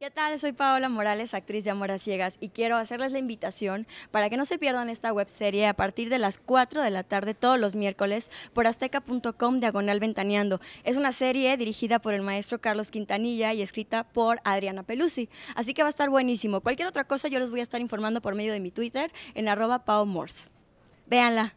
¿Qué tal? Soy Paola Morales, actriz de Amor a Ciegas, y quiero hacerles la invitación para que no se pierdan esta webserie a partir de las 4 de la tarde todos los miércoles por azteca.com diagonal ventaneando. Es una serie dirigida por el maestro Carlos Quintanilla y escrita por Adriana Pelusi, así que va a estar buenísimo. Cualquier otra cosa yo les voy a estar informando por medio de mi Twitter en arroba paomors. Véanla.